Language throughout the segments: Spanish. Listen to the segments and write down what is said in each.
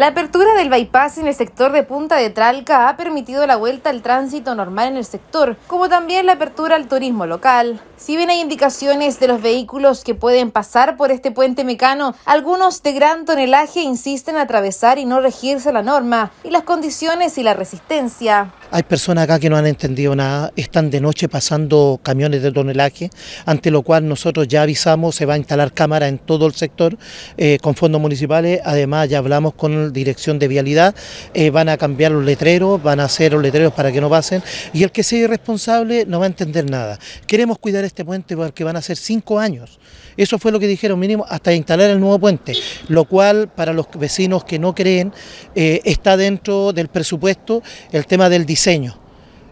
La apertura del bypass en el sector de Punta de Tralca ha permitido la vuelta al tránsito normal en el sector, como también la apertura al turismo local. Si bien hay indicaciones de los vehículos que pueden pasar por este puente mecano, algunos de gran tonelaje insisten en atravesar y no regirse la norma y las condiciones y la resistencia. Hay personas acá que no han entendido nada, están de noche pasando camiones de tonelaje, ante lo cual nosotros ya avisamos, se va a instalar cámara en todo el sector eh, con fondos municipales, además ya hablamos con dirección de vialidad, eh, van a cambiar los letreros, van a hacer los letreros para que no pasen y el que sea irresponsable no va a entender nada. Queremos cuidar este puente porque van a ser cinco años. Eso fue lo que dijeron, mínimo, hasta instalar el nuevo puente, lo cual para los vecinos que no creen eh, está dentro del presupuesto el tema del diseño.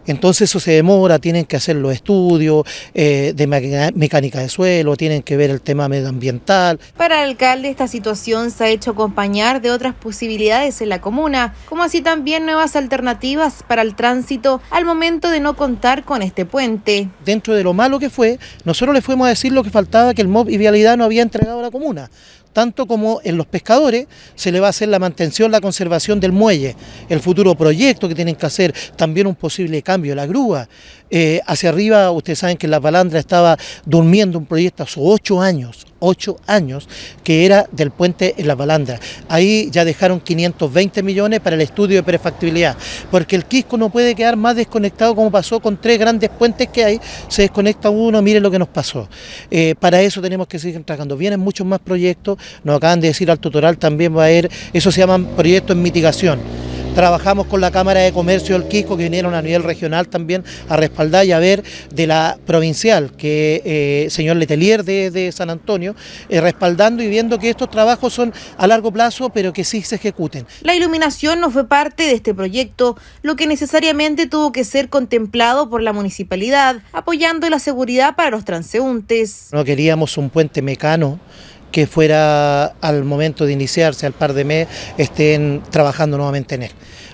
Entonces eso se demora, tienen que hacer los estudios eh, de mecánica de suelo, tienen que ver el tema medioambiental. Para el alcalde esta situación se ha hecho acompañar de otras posibilidades en la comuna, como así también nuevas alternativas para el tránsito al momento de no contar con este puente. Dentro de lo malo que fue, nosotros le fuimos a decir lo que faltaba que el MOB y Vialidad no había entregado a la comuna tanto como en los pescadores se le va a hacer la mantención, la conservación del muelle, el futuro proyecto que tienen que hacer, también un posible cambio la grúa. Eh, hacia arriba, ustedes saben que en la palandra estaba durmiendo un proyecto hace ocho años, ocho años, que era del puente en la palandra. Ahí ya dejaron 520 millones para el estudio de prefactibilidad, porque el Quisco no puede quedar más desconectado como pasó con tres grandes puentes que hay, se desconecta uno, miren lo que nos pasó. Eh, para eso tenemos que seguir trabajando. Vienen muchos más proyectos, nos acaban de decir al tutoral también va a haber, eso se llaman proyectos en mitigación Trabajamos con la Cámara de Comercio del Quisco, que vinieron a nivel regional también a respaldar y a ver de la provincial, que el eh, señor Letelier de, San Antonio, eh, respaldando y viendo que estos trabajos son a largo plazo, pero que sí se ejecuten. La iluminación no fue parte de este proyecto, lo que necesariamente tuvo que ser contemplado por la municipalidad, apoyando la seguridad para los transeúntes. No queríamos un puente mecano que fuera al momento de iniciarse, al par de mes, estén trabajando nuevamente en él.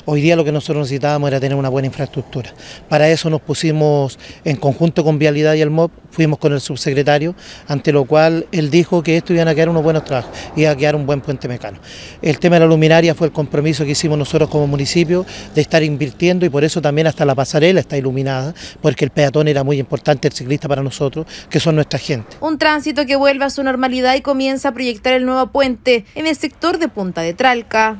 Hoy día lo que nosotros necesitábamos era tener una buena infraestructura. Para eso nos pusimos en conjunto con Vialidad y el MOB, fuimos con el subsecretario, ante lo cual él dijo que esto iban a quedar unos buenos trabajos, iba a quedar un buen puente mecano. El tema de la luminaria fue el compromiso que hicimos nosotros como municipio de estar invirtiendo y por eso también hasta la pasarela está iluminada, porque el peatón era muy importante, el ciclista para nosotros, que son nuestra gente. Un tránsito que vuelva a su normalidad y comienza a proyectar el nuevo puente en el sector de Punta de Tralca.